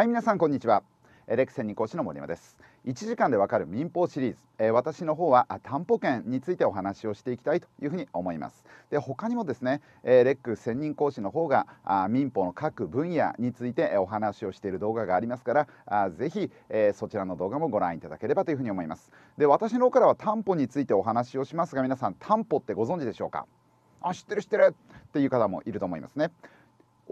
はい皆さんこんにちはレクセンに講師の森山です1時間でわかる民法シリーズ、えー、私の方は担保権についてお話をしていきたいというふうに思いますで他にもですね、えー、レック専任講師の方があ民法の各分野についてお話をしている動画がありますからあぜひ、えー、そちらの動画もご覧いただければというふうに思いますで私の方からは担保についてお話をしますが皆さん担保ってご存知でしょうかあ知ってる知ってるっていう方もいると思いますね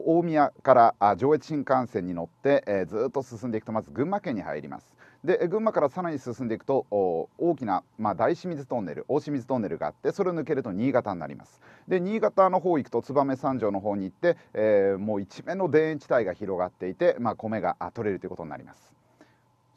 大宮から上越新幹線に乗って、えずっと進んでいくとまず群馬県に入りますで群馬からさらに進んでいくと大きな、まあ、大清水トンネル大清水トンネルがあってそれを抜けると新潟になりますで新潟の方行くと燕三条の方に行って、えー、もう一面の田園地帯が広がっていて、まあ、米が取れるということになります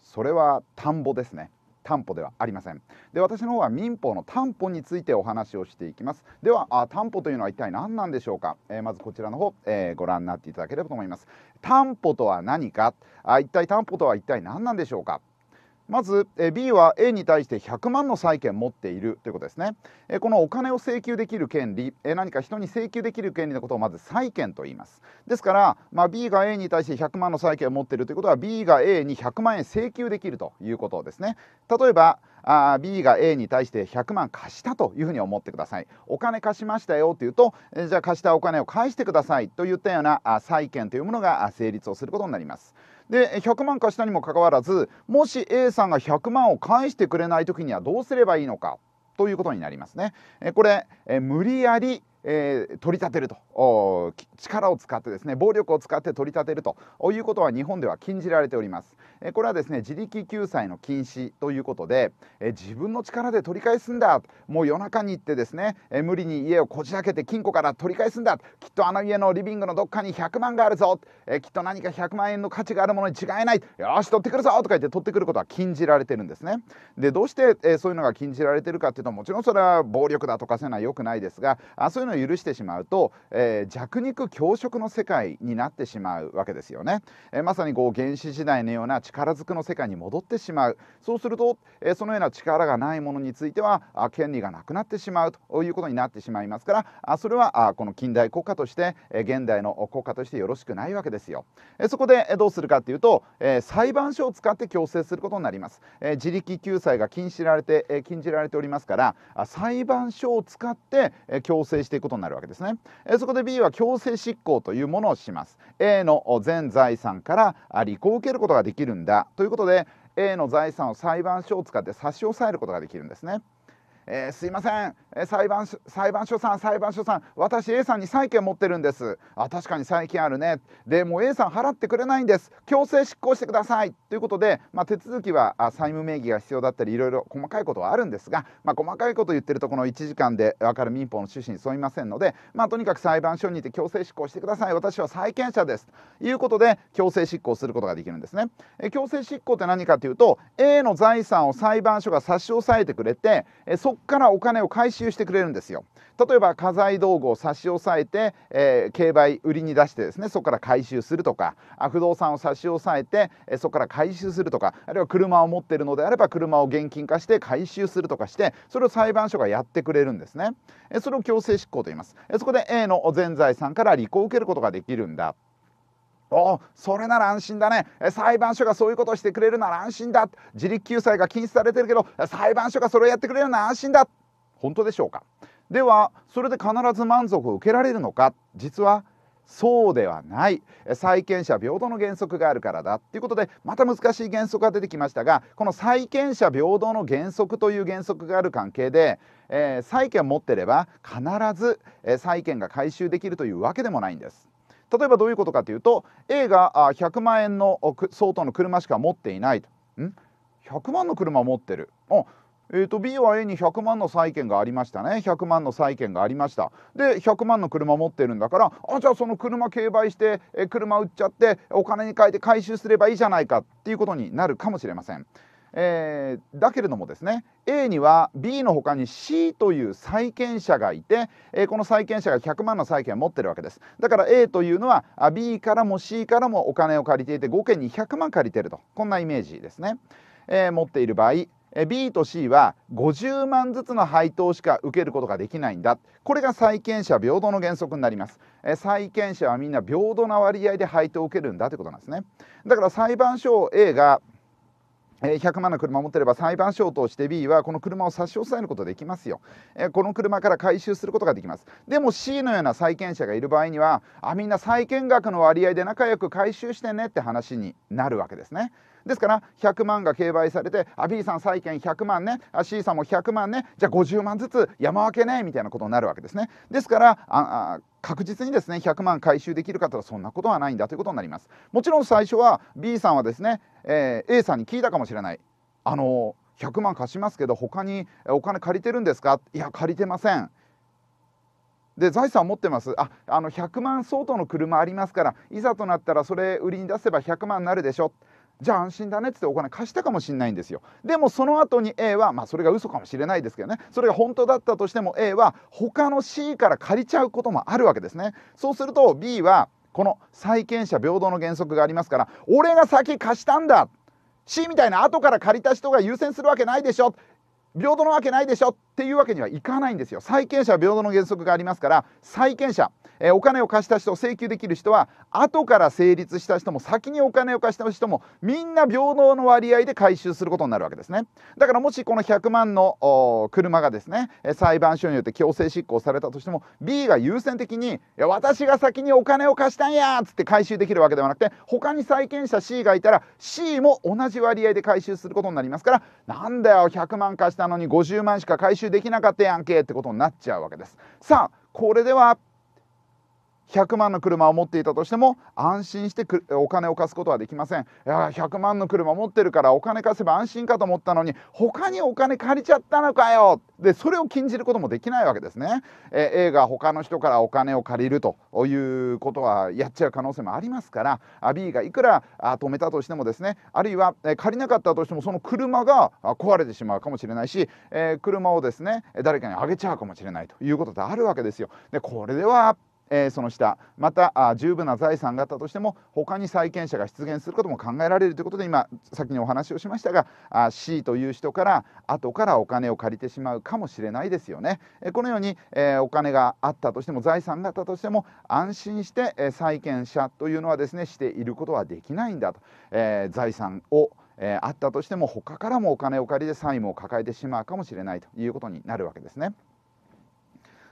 それは田んぼですね担保ではありませんで私の方は民法の担保についてお話をしていきますではあ担保というのは一体何なんでしょうか、えー、まずこちらの方、えー、ご覧になっていただければと思います担保とは何かあ一体担保とは一体何なんでしょうかまず B は A に対して100万の債権持っているということですねこのお金を請求できる権利何か人に請求できる権利のことをまず債権と言いますですから、まあ、B が A に対して100万の債権を持っているということは B が A に100万円請求できるということですね例えばあ B が A に対して100万貸したというふうに思ってくださいお金貸しましたよというとじゃあ貸したお金を返してくださいといったような債権というものが成立をすることになりますで、100万貸したにもかかわらず、もし A さんが100万を返してくれない時にはどうすればいいのかということになりますね。これ、無理やりえー、取り立てると力を使ってですね暴力を使って取り立てるということは日本では禁じられております、えー、これはですね自力救済の禁止ということで、えー、自分の力で取り返すんだもう夜中に行ってですね、え無理に家をこじ開けて金庫から取り返すんだきっとあの家のリビングのどっかに100万があるぞ、えきっと何か100万円の価値があるものに違いないよし取ってくるぞとか言って取ってくることは禁じられてるんですねでどうして、えそういうのが禁じられてるかっていうともちろんそれは暴力だとかせなよくないですがあそういうののを許してしまうと、えー、弱肉強食の世界になってしまうわけですよね、えー、まさにこう原始時代のような力ずくの世界に戻ってしまうそうすると、えー、そのような力がないものについてはあ権利がなくなってしまうということになってしまいますからあそれはあこの近代国家として、え現代の国家としてよろしくないわけですよ、えそこで、えどうするかというと、え裁判所を使って強制することになります、え自力救済が禁止られて、え禁じられておりますからあ裁判所を使って、え強制していうことになるわけですね、えそこで B は強制執行というものをします A の全財産から利口を受けることができるんだということで A の財産を裁判所を使って差し押さえることができるんですねえー、すいません、え裁判裁判所さん裁判所さん私 A さんに債権持ってるんですあ確かに債権あるねでも A さん払ってくれないんです強制執行してくださいということで、まあ、手続きは債務名義が必要だったりいろいろ細かいことはあるんですが、まあ、細かいこと言ってるとこの1時間で分かる民法の趣旨に沿いませんので、まあ、とにかく裁判所にて強制執行してください私は債権者ですということで強制執行することができるんですね、え強制執行って何かというと A の財産を裁判所が差し押さえてくれて、えからお金を回収してくれるんですよ。例えば家財道具を差し押さえて、えー、競売売りに出してですねそこから回収するとか不動産を差し押さえて、えそこから回収するとかあるいは車を持ってるのであれば車を現金化して回収するとかしてそれを裁判所がやってくれるんですね、えそれを強制執行と言います、えそこで A の全財産から離婚を受けることができるんだおそれなら安心だね裁判所がそういうことをしてくれるなら安心だ自力救済が禁止されてるけど裁判所がそれをやってくれるなら安心だ本当でしょうかではそれで必ず満足を受けられるのか実はそうではない債権者平等の原則があるからだっていうことでまた難しい原則が出てきましたがこの債権者平等の原則という原則がある関係で、えー、債権を持ってれば必ず、えー、債権が回収できるというわけでもないんです。例えばどういうことかというと A が100万円の相当の車しか持っていないとん100万の車持ってるあえーと、B は A に100万の債券がありましたね100万の債券がありましたで100万の車持ってるんだからあじゃあその車競売して、え車売っちゃってお金に換えて回収すればいいじゃないかっていうことになるかもしれませんえー、だけれどもですね A には B の他に C という債権者がいて、えー、この債権者が100万の債権を持ってるわけですだから A というのは B からも C からもお金を借りていて件に1 0 0万借りてるとこんなイメージですね、えー、持っている場合 B と C は50万ずつの配当しか受けることができないんだこれが債権者平等の原則になります債権者はみんな平等な割合で配当を受けるんだということなんですねだから裁判所 A が100万の車持ってれば裁判所を通して B はこの車を差し押さえることできますよ。この車から回収することができます。でも C のような債権者がいる場合には、あ、みんな債権額の割合で仲良く回収してねって話になるわけですね。ですから100万が競売されてあ B さん債権100万ねあ C さんも100万ねじゃあ50万ずつ山分けねみたいなことになるわけですねですからああ確実にですね100万回収できるかとはそんなことはないんだということになりますもちろん最初は B さんはですね、えー、A さんに聞いたかもしれないあの100万貸しますけど他にお金借りてるんですかいや借りてませんで財産持ってますああの100万相当の車ありますからいざとなったらそれ売りに出せば100万になるでしょじゃあ安心だねっつってお金貸したかもしれないんですよでもその後に A はまあそれが嘘かもしれないですけどねそれが本当だったとしても A は他の C から借りちゃうこともあるわけですねそうすると B はこの債権者平等の原則がありますから俺が先貸したんだ C みたいな後から借りた人が優先するわけないでしょ平等なわけないでしょっていうわけにはいかないんですよ債権者は平等の原則がありますから債権者、えー、お金を貸した人請求できる人は後から成立した人も先にお金を貸した人もみんな平等の割合で回収することになるわけですねだからもしこの100万の車がですね裁判所によって強制執行されたとしても B が優先的にいや私が先にお金を貸したんやっつって回収できるわけではなくて他に債権者 C がいたら C も同じ割合で回収することになりますからなんだよ100万貸したのに50万しか回収収できなかったやんけってことになっちゃうわけですさあこれでは100万の車を持っていたとしても安心してお金を貸すことはできませんいや100万の車持ってるからお金貸せば安心かと思ったのに他にお金借りちゃったのかよでそれを禁じることもできないわけですね、A が他の人からお金を借りるということはやっちゃう可能性もありますから B がいくら止めたとしてもですねあるいは借りなかったとしてもその車が壊れてしまうかもしれないし、車をですね誰かにあげちゃうかもしれないということってあるわけですよ。でこれではえその下また十分な財産があったとしても他に債権者が出現することも考えられるということで今先にお話をしましたがあ C という人から後からお金を借りてしまうかもしれないですよね。えこのように、えお金があったとしても財産があったとしても安心して、え債権者というのはですねしていることはできないんだと、えー、財産をえあったとしても他からもお金を借りて債務を抱えてしまうかもしれないということになるわけですね。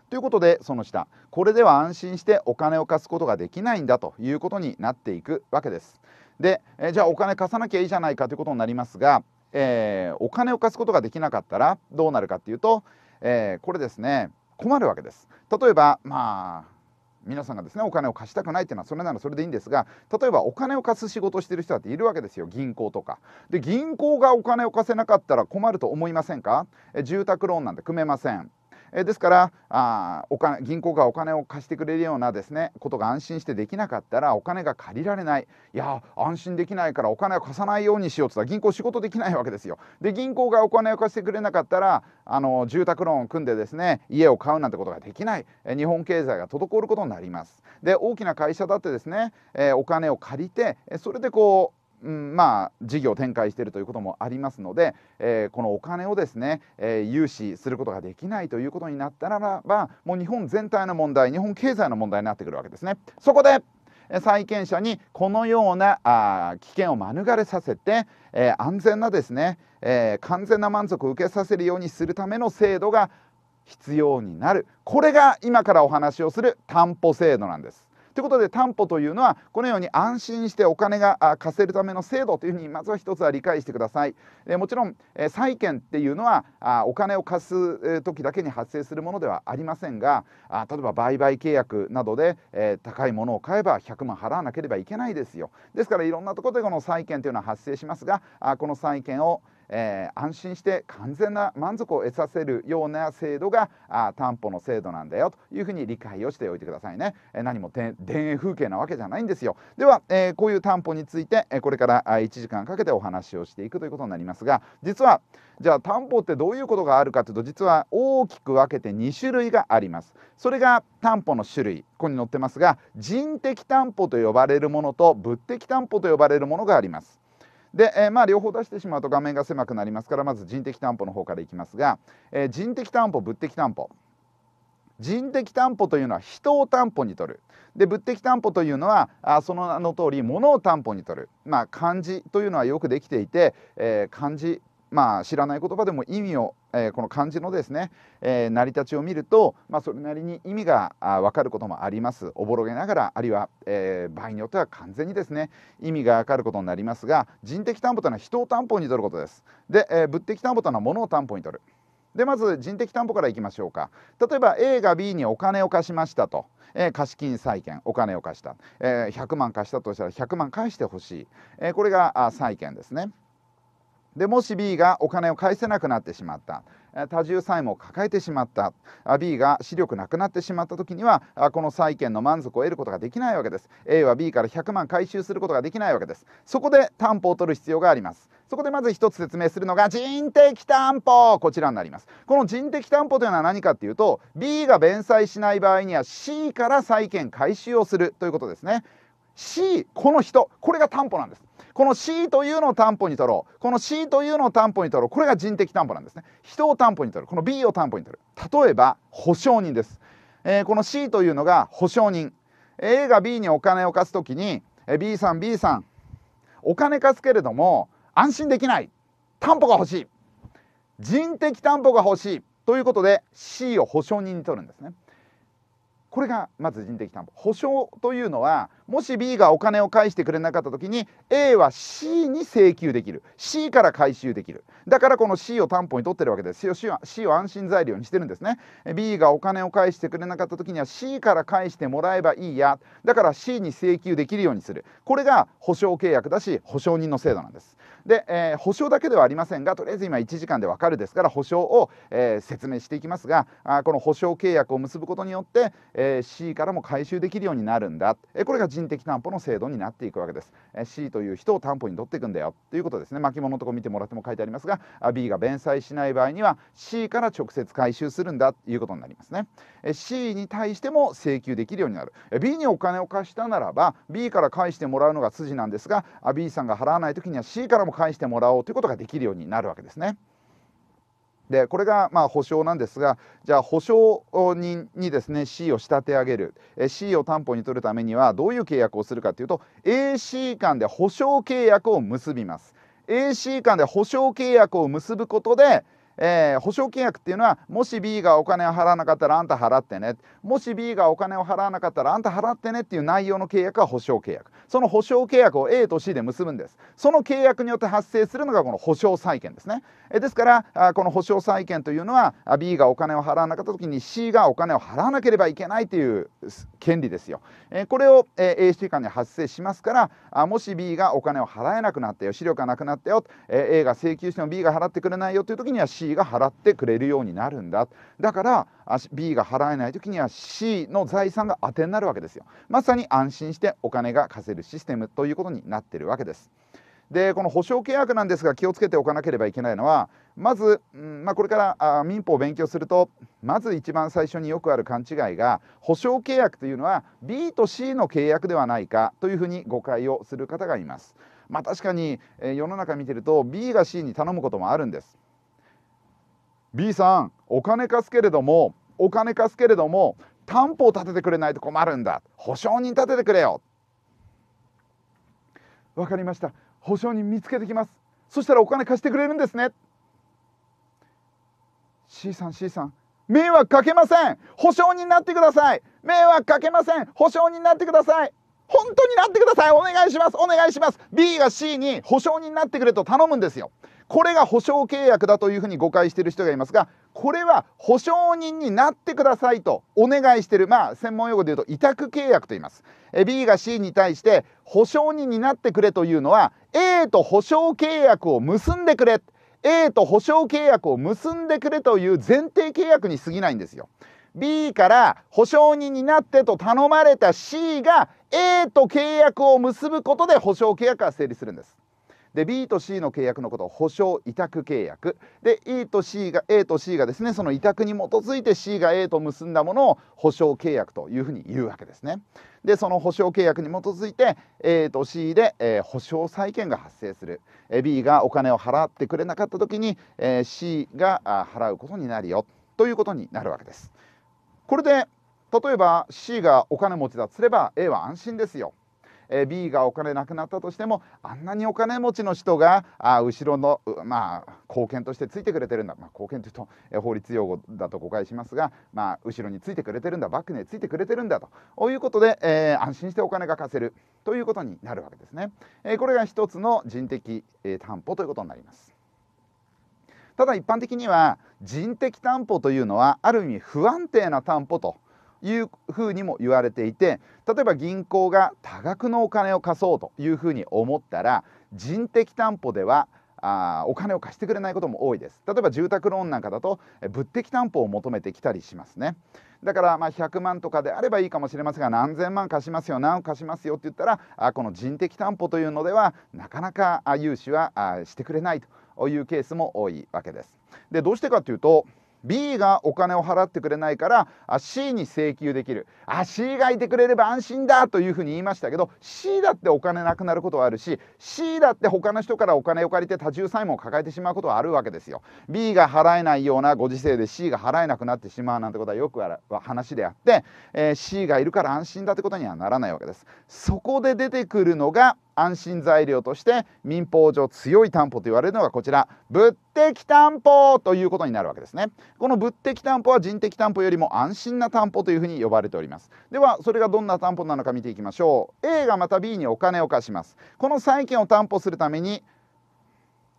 ということでその下これでは安心してお金を貸すことができないんだということになっていくわけです。でえじゃあお金貸さなきゃいいじゃないかということになりますが、えー、お金を貸すことができなかったらどうなるかっていうと、えー、これですね困るわけです。例えばまあ皆さんがですねお金を貸したくないっていうのはそれならそれでいいんですが例えばお金を貸す仕事をしてる人だっているわけですよ銀行とかで銀行がお金を貸せなかったら困ると思いませんか住宅ローンなんて組めませんえですからあお金銀行がお金を貸してくれるようなですねことが安心してできなかったらお金が借りられないいや安心できないからお金を貸さないようにしようって言ったら銀行仕事できないわけですよ。で銀行がお金を貸してくれなかったらあの住宅ローンを組んでですね家を買うなんてことができない日本経済が滞ることになります。で大きな会社だってですね、えお金を借りてそれでこううん、まあ事業展開しているということもありますので、えー、このお金をですね、えー、融資することができないということになったならばもう日本全体の問題日本経済の問題になってくるわけですね。そこで債権者にこのようなあ危険を免れさせて、えー、安全なですね、えー、完全な満足を受けさせるようにするための制度が必要になるこれが今からお話をする担保制度なんです。ということで担保というのはこのように安心してお金が貸せるための制度というふうにまずは一つは理解してください。えもちろん、え債権っていうのはあお金を貸す時だけに発生するものではありませんがあ例えば売買契約などで、えー、高いものを買えば100万払わなければいけないですよ。ですからいろんなところでこの債権というのは発生しますがあこの債権をえー、安心して完全な満足を得させるような制度があ担保の制度なんだよというふうに理解をしておいてくださいね、えー、何も田園風景なわけじゃないんですよでは、えー、こういう担保について、えこれから1時間かけてお話をしていくということになりますが実はじゃあ担保ってどういうことがあるかというと実は大きく分けて2種類がありますそれが担保の種類ここに載ってますが人的担保と呼ばれるものと物的担保と呼ばれるものがありますで、えー、まあ両方出してしまうと画面が狭くなりますからまず人的担保の方からいきますが、えー、人的担保物的担保人的担保というのは人を担保に取るで物的担保というのはあその名の通り物を担保に取る、まあ、漢字というのはよくできていて、えー、漢字まあ、知らない言葉でも意味をえこの漢字のですね、え成り立ちを見ると、まあ、それなりに意味が分かることもありますおぼろげながらあるいは、え場合によっては完全にですね意味が分かることになりますが人的担保というのは人を担保に取ることです。で、え物的担保というのは物を担保に取る。でまず人的担保からいきましょうか例えば A が B にお金を貸しましたと、えー、貸金債権お金を貸した、えー、100万貸したとしたら100万返してほしい、えー、これが債権ですね。でもし B がお金を返せなくなってしまった多重債務を抱えてしまった B が視力なくなってしまった時にはこの債権の満足を得ることができないわけです A は B から100万回収することができないわけですそこで担保を取る必要がありますそこでまず一つ説明するのが人的担保こちらになりますこの人的担保というのは何かっていうと B が弁済しない場合には C から債権回収をするということですね C この人これが担保なんですこの C というのを担保に取ろうこの C というのを担保に取ろうこれが人的担保なんですね人を担保に取るこの B を担保に取る例えば保証人です、えー、この C というのが保証人 A が B にお金を貸す時に B さん B さんお金貸すけれども安心できない担保が欲しい人的担保が欲しいということで C を保証人に取るんですねこれがまず人的担保保証というのはもし B がお金を返してくれなかった時に A は C に請求できる C から回収できるだからこの C を担保に取ってるわけですよ C は C を安心材料にしてるんですね B がお金を返してくれなかった時には C から返してもらえばいいやだから C に請求できるようにするこれが保証契約だし保証人の制度なんですで、えー、保証だけではありませんがとりあえず今1時間でわかるですから保証を、えー、説明していきますがあこの保証契約を結ぶことによって、えー、C からも回収できるようになるんだ、えー、これが人的担保の制度になっていくわけです、えー、C という人を担保に取っていくんだよということですね巻物のとこ見てもらっても書いてありますが B が弁済しない場合には C から直接回収するんだということになりますね、えー、C に対しても請求できるようになる、えー、B にお金を貸したならば B から返してもらうのが筋なんですが B さんが払わない時には C からもも返してもらおうということができるようになるわけですね。でこれがまあ保証なんですがじゃあ保証人にですね C を仕立て上げる C を担保に取るためにはどういう契約をするかというと AC 間で保証契約を結びます AC 間で保証契約を結ぶことでえー、保証契約っていうのはもし B がお金を払わなかったらあんた払ってねもし B がお金を払わなかったらあんた払ってねっていう内容の契約は保証契約その保証契約を A と C で結ぶんですその契約によって発生するのがこの保証債権ですね、えー、ですからあこの保証債権というのは B がお金を払わなかった時に C がお金を払わなければいけないという権利ですよ、えー、これを、えー、AC 間に発生しますからあもし B がお金を払えなくなったよ資料がなくなったよ、えー、A が請求しても B が払ってくれないよという時には C が払ってくれるようになるんだだから B が払えない時には C の財産が当てになるわけですよまさに安心してお金が貸せるシステムということになってるわけですでこの保証契約なんですが気をつけておかなければいけないのはまず、うんまあ、これからあ民法を勉強するとまず一番最初によくある勘違いが保証契約というのは B と C の契約ではないかというふうに誤解をする方がいます。まあ、確かに、え世の中見てると B が C に頼むこともあるんです。B さんお金貸すけれどもお金貸すけれども担保を立ててくれないと困るんだ保証人立ててくれよ分かりました保証人見つけてきますそしたらお金貸してくれるんですね C さん C さん迷惑かけません保証人になってください迷惑かけません保証人になってください本当になってくださいお願いしますお願いします B が C に保証人になってくれと頼むんですよこれが保証契約だというふうに誤解している人がいますがこれは保証人になってくださいとお願いしているまあ専門用語で言うと委託契約と言います B が C に対して保証人になってくれというのは A と保証契約を結んでくれ A と保証契約を結んでくれという前提契約に過ぎないんですよ B から保証人になってと頼まれた C が A と契約を結ぶことで保証契約が成立するんですで B と C の契約のことを保証委託契約で E と C が A と C がですねその委託に基づいて C が A と結んだものを保証契約というふうに言うわけですねでその保証契約に基づいて A と C で、えー、保証債権が発生する B がお金を払ってくれなかった時に、えー、C が払うことになるよということになるわけですこれで例えば C がお金持ちだとすれば A は安心ですよえ B がお金なくなったとしてもあんなにお金持ちの人があ後ろの、まあ、貢献としてついてくれてるんだ、まあ、貢献というと、え法律用語だと誤解しますが、まあ、後ろについてくれてるんだバックについてくれてるんだということで、えー、安心してお金が貸せるということになるわけですね。えこれが一つの人的、え担保ということになります。ただ一般的には人的担保というのはある意味不安定な担保というふうにも言われていて例えば銀行が多額のお金を貸そうというふうに思ったら人的担保ではあお金を貸してくれないことも多いです例えば住宅ローンなんかだと物的担保を求めてきたりしますねだからまあ100万とかであればいいかもしれませんが何千万貸しますよ何を貸しますよって言ったらあこの人的担保というのではなかなか融資はあしてくれないというケースも多いわけですでどうしてかというと B がお金を払ってくれないからあ C に請求できるあ C がいてくれれば安心だというふうに言いましたけど C だってお金なくなることはあるし C だって他の人からお金を借りて多重債務を抱えてしまうことはあるわけですよ B が払えないようなご時世で C が払えなくなってしまうなんてことはよくある話であって、えー、C がいるから安心だってことにはならないわけですそこで出てくるのが安心材料として民法上強い担保と言われるのがこちら物的担保ということになるわけですねこの物的担保は人的担保よりも安心な担保というふうに呼ばれておりますではそれがどんな担保なのか見ていきましょう A がまた B にお金を貸しますこの債権を担保するために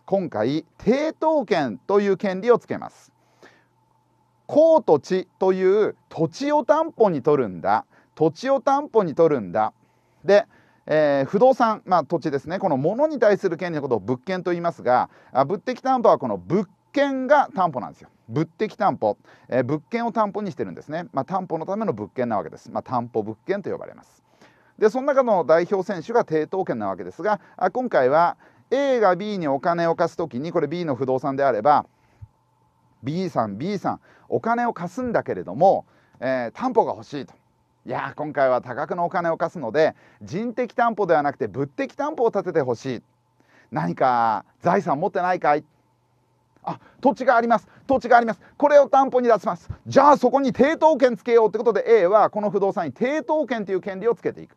今回抵当権という権利をつけます公土地という土地を担保に取るんだ土地を担保に取るんだでえー、不動産、まあ、土地ですねこの物に対する権利のことを物件と言いますがあ物的担保はこの物件が担保なんですよ物的担保、えー、物件を担保にしてるんですね、まあ、担保のための物件なわけです、まあ、担保物件と呼ばれますでその中の代表選手が抵当権なわけですがあ今回は A が B にお金を貸す時にこれ B の不動産であれば B さん B さんお金を貸すんだけれども、えー、担保が欲しいといや今回は多額のお金を貸すので人的担保ではなくて物的担保を立ててほしい何か財産持ってないかいあ土地があります土地がありますこれを担保に出しますじゃあそこに抵当権つけようってことで A はこの不動産に抵当権という権利をつけていく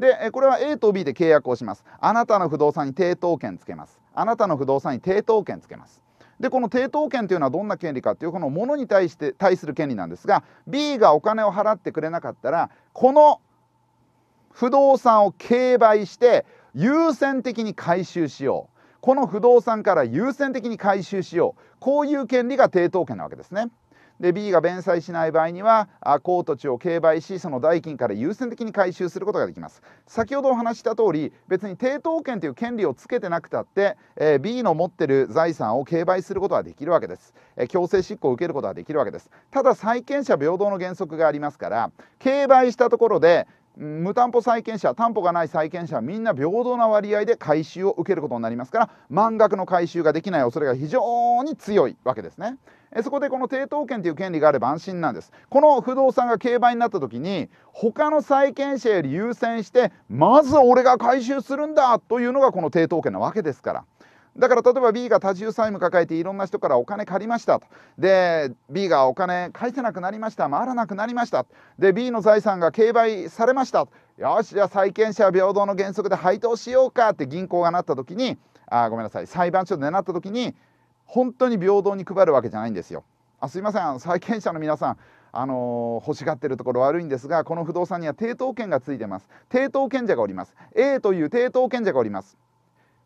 でこれは A と B で契約をしますあなたの不動産に抵当権つけますあなたの不動産に抵当権つけますでこの抵当権というのはどんな権利かというこのものに対して対する権利なんですが B がお金を払ってくれなかったらこの不動産を競売して優先的に回収しようこの不動産から優先的に回収しようこういう権利が抵当権なわけですね。で B が弁済しない場合には高土地を競売しその代金から優先的に回収することができます先ほどお話した通り別に抵当権という権利をつけてなくたって、えー、B の持ってる財産を競売することはできるわけです、えー、強制執行を受けることはできるわけですただ債権者平等の原則がありますから競売したところで無担保債権者担保がない債権者はみんな平等な割合で回収を受けることになりますから満額の回収ができない恐れが非常に強いわけですね。えそこでこの抵当権という権利があれば安心なんですこの不動産が競売になった時に他の債権者より優先してまず俺が回収するんだというのがこの抵当権なわけですから。だから例えば B が多重債務抱えていろんな人からお金借りましたとで B がお金返せなくなりました回らなくなりましたで B の財産が競売されましたよしじゃあ債権者平等の原則で配当しようかって銀行がなった時にあごめんなさい裁判所でなった時に本当に平等に配るわけじゃないんですよ。あすいません債権者の皆さんあのー、欲しがってるところ悪いんですがこの不動産には抵当権がついてます抵当権者がおります A という抵当権者がおります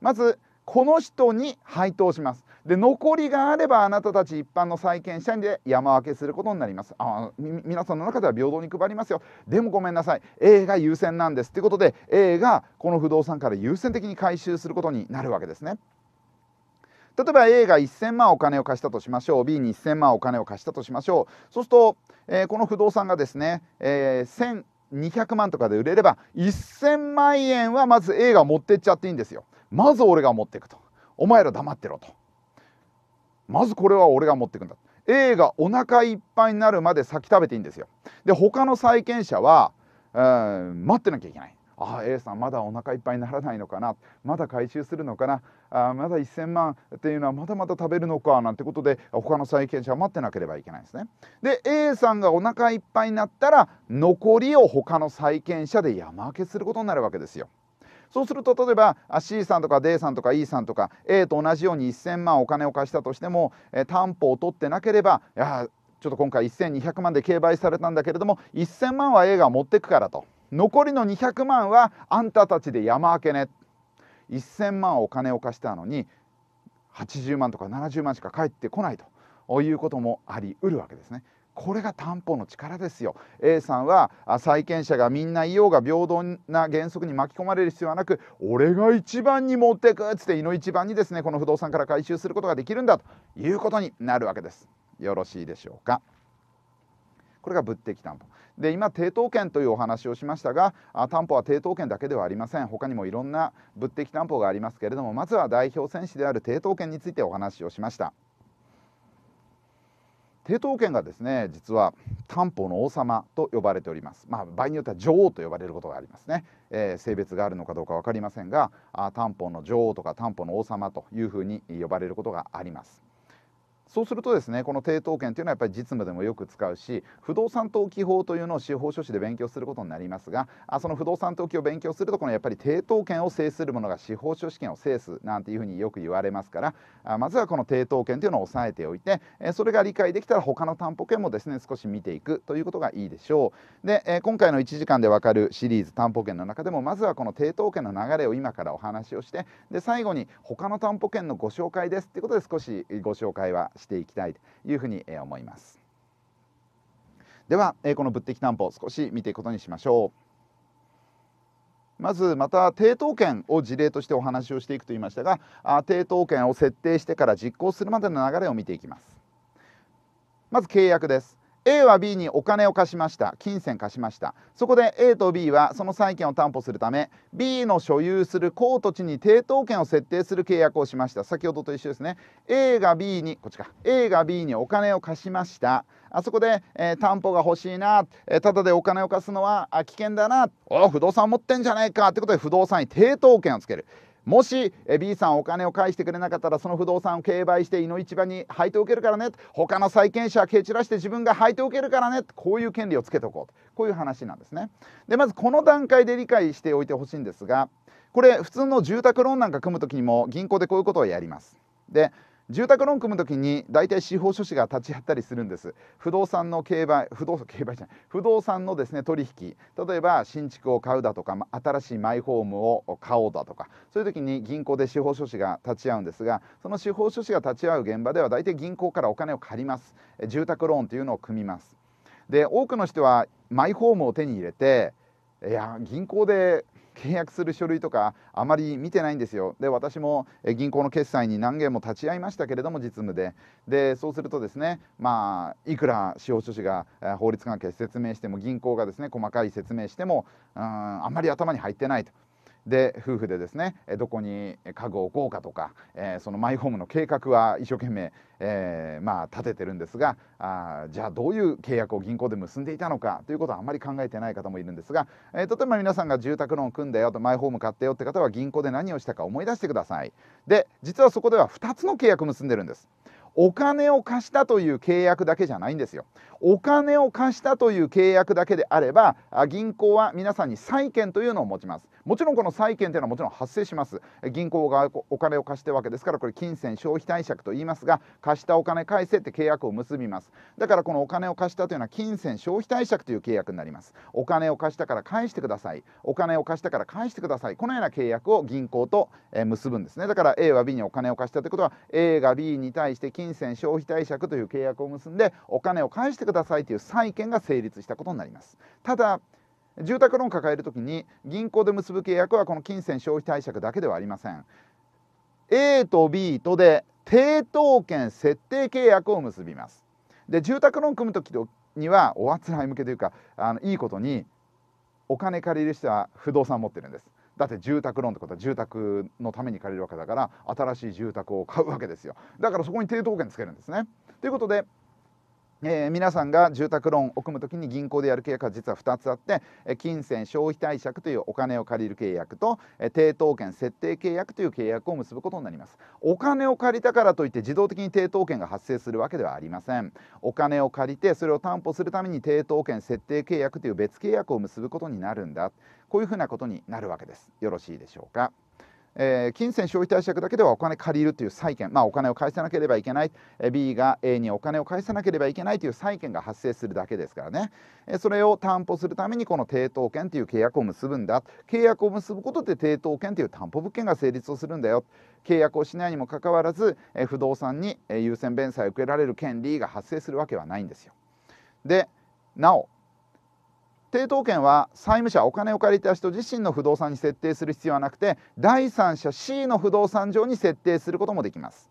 まずこの人に配当しますで残りがあればあなたたち一般の債権者で山分けすることになりますあ皆さんの中では平等に配りますよでもごめんなさい A が優先なんですということで A がこの不動産から優先的に回収することになるわけですね例えば A が1000万お金を貸したとしましょう B に1000万お金を貸したとしましょうそうすると、えー、この不動産がですね、えー、1200万とかで売れれば1000万円はまず A が持ってっちゃっていいんですよまず俺が持っていくとお前ら黙ってろとまずこれは俺が持っていくんだ A がお腹いっぱいになるまで先食べていいんですよで他の債権者は、えー、待ってなきゃいけないああ A さんまだお腹いっぱいにならないのかなまだ回収するのかなあまだ1,000万っていうのはまだまだ食べるのかなんてことで他の債権者は待ってなければいけないんですね。で A さんがお腹いっぱいになったら残りを他の債権者で山分けすることになるわけですよ。そうすると例えば C さんとか D さんとか E さんとか A と同じように1000万お金を貸したとしても、え担保を取ってなければいやちょっと今回1200万で競売されたんだけれども1000万は A が持ってくからと残りの200万はあんたたちで山分けね1000万お金を貸したのに80万とか70万しか返ってこないということもありうるわけですね。これが担保の力ですよ A さんは債権者がみんないようが平等な原則に巻き込まれる必要はなく俺が一番に持ってくっつっていの一番にですねこの不動産から回収することができるんだということになるわけですよろしいでしょうかこれが物的担保で今抵当権というお話をしましたが担保は抵当権だけではありません他にもいろんな物的担保がありますけれどもまずは代表選手である抵当権についてお話をしました抵当権がですね実は担保の王様と呼ばれております、まあ、場合によっては女王と呼ばれることがありますね、えー、性別があるのかどうか分かりませんがあ担保の女王とか担保の王様というふうに呼ばれることがありますそうするとですねこの抵当権というのはやっぱり実務でもよく使うし不動産登記法というのを司法書士で勉強することになりますがあその不動産登記を勉強するとこのやっぱり抵当権を制するものが司法書士権を制すなんていうふうによく言われますからあまずはこの抵当権というのを押さえておいてそれが理解できたら他の担保権もですね少し見ていくということがいいでしょうで今回の1時間でわかるシリーズ担保権の中でもまずはこの抵当権の流れを今からお話をしてで最後に他の担保権のご紹介ですっていうことで少しご紹介はししていきたいというふうに思いますではこの物的担保少し見ていくことにしましょうまずまた抵当権を事例としてお話をしていくと言いましたが抵当権を設定してから実行するまでの流れを見ていきますまず契約です A は B にお金を貸しました金銭貸しましたそこで A と B はその債権を担保するため B の所有する高土地に抵当権を設定する契約をしました先ほどと一緒ですね A が B にこっちか A が B にお金を貸しましたあそこで、えー、担保が欲しいな、えー、ただでお金を貸すのは危険だなお不動産持ってんじゃないかってことで不動産に抵当権をつけるもし B さんお金を返してくれなかったらその不動産を競売して井の市場に配当を受けるからね他の債権者は蹴散らして自分が配当を受けるからねこういう権利をつけておこうとこういう話なんですね。でまずこの段階で理解しておいてほしいんですがこれ普通の住宅ローンなんか組む時にも銀行でこういうことをやります。で住宅ローン組む時に大体司法書士が立ち会ったりするんです不動産の競売不動産競売じゃない不動産のですね取引例えば新築を買うだとか新しいマイホームを買おうだとかそういう時に銀行で司法書士が立ち会うんですがその司法書士が立ち会う現場では大体銀行からお金を借ります住宅ローンというのを組みますで多くの人はマイホームを手に入れていや銀行で契約する書類とかあまり見てないんですよで私も銀行の決済に何件も立ち会いましたけれども実務ででそうするとですねまあいくら司法書士が法律関係説明しても銀行がですね細かい説明してもうんあんまり頭に入ってないと。で夫婦でですねどこに家具を置こうかとか、えそのマイホームの計画は一生懸命、えまあ、立ててるんですがあじゃあどういう契約を銀行で結んでいたのかということはあまり考えてない方もいるんですが、え例えば皆さんが住宅ローンを組んだよとマイホーム買ったよって方は銀行で何をしたか思い出してください。で実はそこでは2つの契約結んでるんです。お金を貸したという契約だけじゃないんですよお金を貸したという契約だけであれば銀行は皆さんに債権というのを持ちますもちろんこの債権というのはもちろん発生します銀行がお金を貸してるわけですからこれ金銭消費貸借と言いますが貸したお金返せって契約を結びますだからこのお金を貸したというのは金銭消費貸借という契約になりますお金を貸したから返してくださいお金を貸したから返してくださいこのような契約を銀行と結ぶんですねだから A は B にお金を貸したということは A が B に対して金銭消費貸借という契約を結んでお金を返してくださいくださいという債権が成立したことになりますただ住宅ローンを抱える時に銀行で結ぶ契約はこの金銭消費貸借だけではありません A と B とで抵当権設定契約を結びますで住宅ローン組む時にはおあつらい向けというかあのいいことにお金借りる人は不動産持ってるんですだって住宅ローンってことは住宅のために借りるわけだから新しい住宅を買うわけですよだからそこに抵当権つけるんですねということでえー、皆さんが住宅ローンを組む時に銀行でやる契約は実は2つあって、え金銭消費貸借というお金を借りる契約と、え抵当権設定契約という契約を結ぶことになりますお金を借りたからといって自動的に抵当権が発生するわけではありませんお金を借りてそれを担保するために抵当権設定契約という別契約を結ぶことになるんだこういうふうなことになるわけですよろしいでしょうかえー、金銭消費貸借だけではお金借りるという債権、まあ、お金を返さなければいけない B が A にお金を返さなければいけないという債権が発生するだけですからね、えそれを担保するためにこの抵当権という契約を結ぶんだ契約を結ぶことで抵当権という担保物件が成立をするんだよ契約をしないにもかかわらず、え不動産に優先弁済を受けられる権利が発生するわけはないんですよ。でなお抵当権は債務者お金を借りた人自身の不動産に設定する必要はなくて第三者 C の不動産上に設定することもできます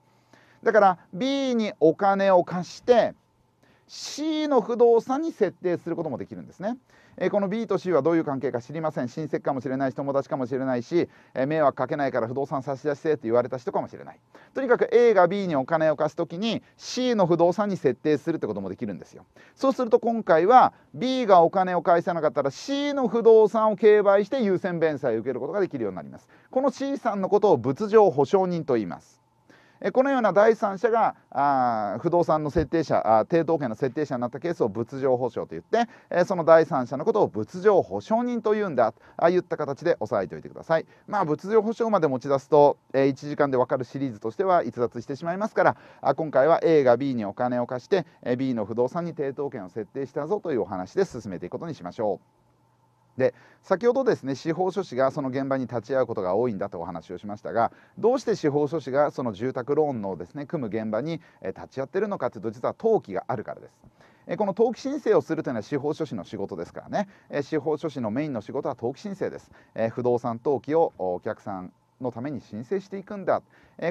だから B にお金を貸して C の不動産に設定することもできるんですね、えー、この B と C はどういう関係か知りません親戚かもしれないし友達かもしれないし、えー、迷惑かけないから不動産差し出してって言われた人かもしれないとにかく A が B にお金を貸す時に C の不動産に設定するってこともできるんですよそうすると今回は B がお金を返さなかったら C の不動産を競売して優先弁済を受けることができるようになりますこの C さんのことを物情保証人と言いますこのような第三者が不動産の設定者抵当権の設定者になったケースを物情保証といってその第三者のことを物情保証人というんだといった形で押さえておいてください。まあ、物情保証まで持ち出すと1時間で分かるシリーズとしては逸脱してしまいますから今回は A が B にお金を貸して B の不動産に抵当権を設定したぞというお話で進めていくことにしましょう。で先ほどですね司法書士がその現場に立ち会うことが多いんだとお話をしましたがどうして司法書士がその住宅ローンのですね組む現場に立ち会ってるのかというと実は登記があるからです。この登記申請をするというのは司法書士の仕事ですからね司法書士のメインの仕事は登記申請です不動産登記をお客さんのために申請していくんだ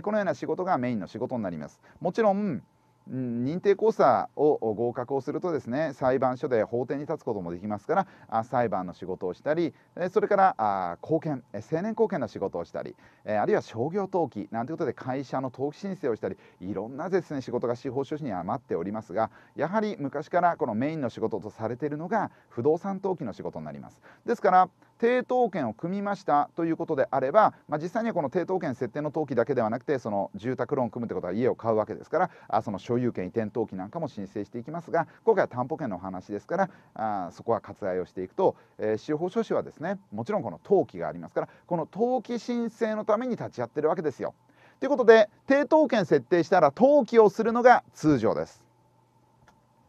このような仕事がメインの仕事になりますもちろん認定講座を合格をするとですね裁判所で法廷に立つこともできますから裁判の仕事をしたりそれから貢献成年貢献の仕事をしたりあるいは商業登記なんてことで会社の登記申請をしたりいろんなですね仕事が司法書士には待っておりますがやはり昔からこのメインの仕事とされているのが不動産登記の仕事になります。ですから抵当権を組みましたということであれば、まあ、実際にはこの抵当権設定の登記だけではなくてその住宅ローンを組むってことは家を買うわけですからあその所有権移転登記なんかも申請していきますが今回は担保権のお話ですからあそこは割愛をしていくと、えー、司法書士はですねもちろんこの登記がありますからこの登記申請のために立ち会ってるわけですよ。ということで抵当権設定したら登記をするのが通常です。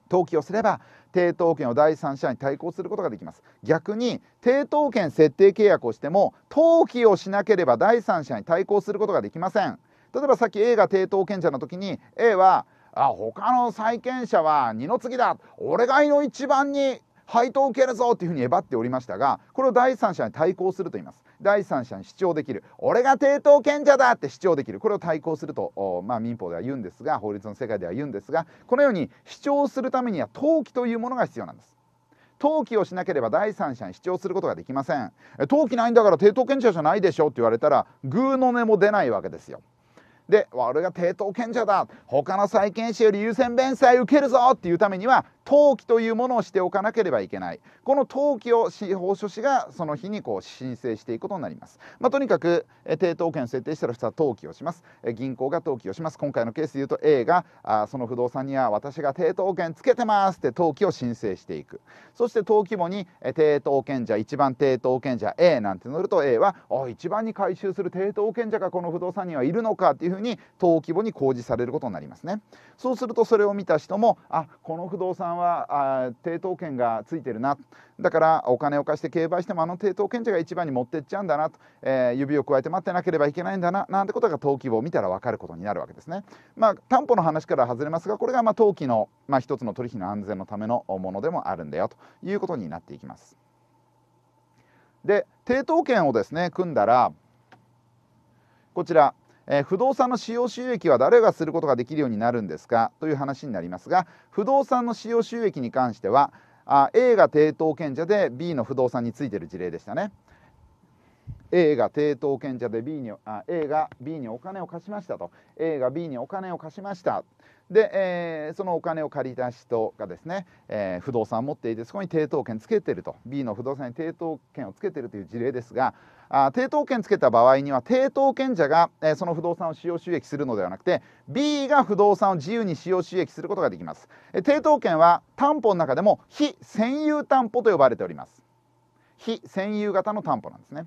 登記をすれば抵当権を第三者に対抗することができます逆に抵当権設定契約をしても登記をしなければ第三者に対抗することができません例えばさっき A が抵当権者の時に A はあ他の債権者は二の次だ俺がいの一番に配当を受けるぞというふうにえばっておりましたがこれを第三者に対抗すると言います第三者に主張できる俺が抵当権者だって主張できるこれを対抗すると、まあ、民法では言うんですが法律の世界では言うんですがこのように主張するためには登記というものが必要なんです登記をしなければ第三者に主張することができません登記ないんだから抵当権者じゃないでしょって言われたらグーの音も出ないわけですよで俺が抵当権者だ他の債権者より優先弁済受けるぞっていうためには登記というものをしておかなければいけないこの登記を司法書士がその日にこう申請していくことになります、まあ、とにかく抵当権を設定したら普通は登記をします銀行が登記をします今回のケースでいうと A があその不動産には私が抵当権つけてますって登記を申請していくそして登記簿に抵当権者1番抵当権者 A なんて載ると A はあ1番に回収する抵当権者がこの不動産にはいるのかっていうふうに登記簿に公示されることになりますねそうするとそれを見た人もあこの不動産んはあ抵当権がついてるなだからお金を貸して競売してもあの抵当権者が一番に持ってっちゃうんだなと、えー、指をくわえて待ってなければいけないんだななんてことが登記簿を見たら分かることになるわけですね。まあ、担保の話から外れますがこれがまあ登記の、まあ、一つの取引の安全のためのものでもあるんだよということになっていきます。で抵当権をですね組んだらこちらえ不動産の使用収益は誰がすることができるようになるんですかという話になりますが不動産の使用収益に関してはあ A が抵当権者で B の不動産についてる事例でしたね A が抵当権者で B にあ A が B にお金を貸しましたと A が B にお金を貸しましたで、えー、そのお金を借りた人がですね、えー、不動産を持っていてそこに抵当権つけてると B の不動産に抵当権をつけてるという事例ですがあ抵当権つけた場合には抵当権者が、えー、その不動産を使用収益するのではなくて B が不動産を自由に使用収益することができます、えー、抵当権は担保の中でも非占有担保と呼ばれております非占有型の担保なんですね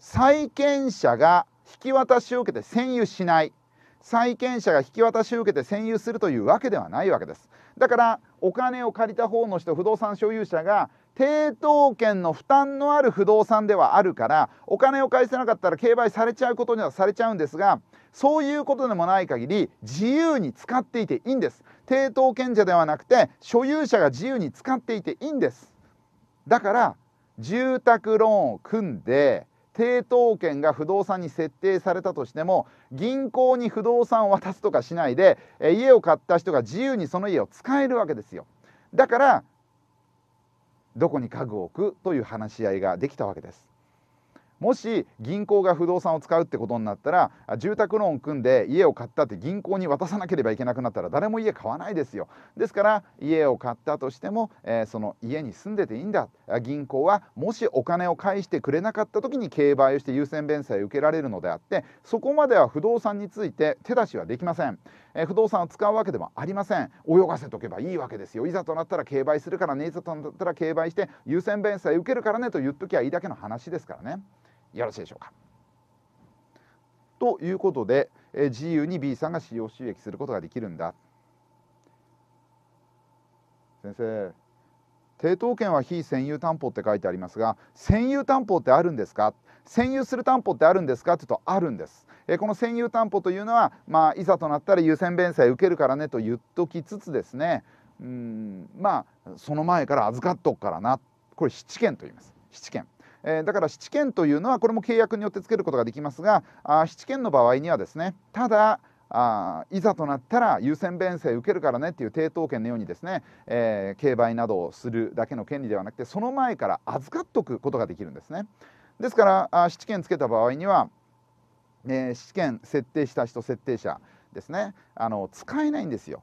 債権者が引き渡しを受けて占有しない債権者が引き渡しを受けて占有するというわけではないわけですだからお金を借りた方の人不動産所有者が抵当権の負担のある不動産ではあるからお金を返せなかったら競売されちゃうことにはされちゃうんですがそういうことでもない限り自由に使っていていいんです抵当権者ではなくて所有者が自由に使っていていいんですだから住宅ローンを組んで抵当権が不動産に設定されたとしても銀行に不動産を渡すとかしないで家を買った人が自由にその家を使えるわけですよだからどこに家具を置くという話し合いができたわけですもし銀行が不動産を使うってことになったら住宅ローン組んで家を買ったって銀行に渡さなければいけなくなったら誰も家買わないですよですから家を買ったとしても、えー、その家に住んでていいんだ銀行はもしお金を返してくれなかった時に競売をして優先弁済を受けられるのであってそこまでは不動産について手出しはできません、えー、不動産を使うわけでもありません泳がせとけばいいわけですよいざとなったら競売するからねいざとなったら競売して優先弁済受けるからねと言っときゃいいだけの話ですからね。よろしいでしょうか。ということで、え自由に B さんが使用収益することができるんだ。先生抵当権は非占有担保って書いてありますが占有担保ってあるんですか占有する担保ってあるんですかって言うとあるんです。えこの占有担保というのは、まあ、いざとなったら優先弁済受けるからねと言っときつつですねうんまあその前から預かっとくからなこれ七件と言います七件えー、だから7件というのはこれも契約によってつけることができますがあ7件の場合にはですねただあいざとなったら優先弁制受けるからねっていう抵当権のようにですね、えー、競売などをするだけの権利ではなくてその前から預かっとくことができるんですね。ですからあ7件つけた場合には、えー、7件設定した人設定者ですねあの使えないんですよ。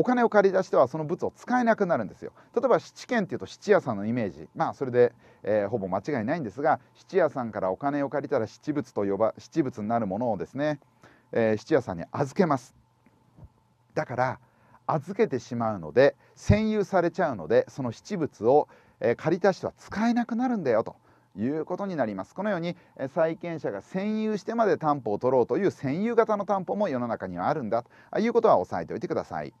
お金を借り出してはその物を使えなくなるんですよ例えば質券っていうと質屋さんのイメージまあそれで、えー、ほぼ間違いないんですが質屋さんからお金を借りたら質物と呼ば質物になるものをですね、えー、質屋さんに預けますだから預けてしまうので占有されちゃうのでその質物を、えー、借りた人は使えなくなるんだよということになりますこのように債権者が占有してまで担保を取ろうという占有型の担保も世の中にはあるんだということは押さえておいてください。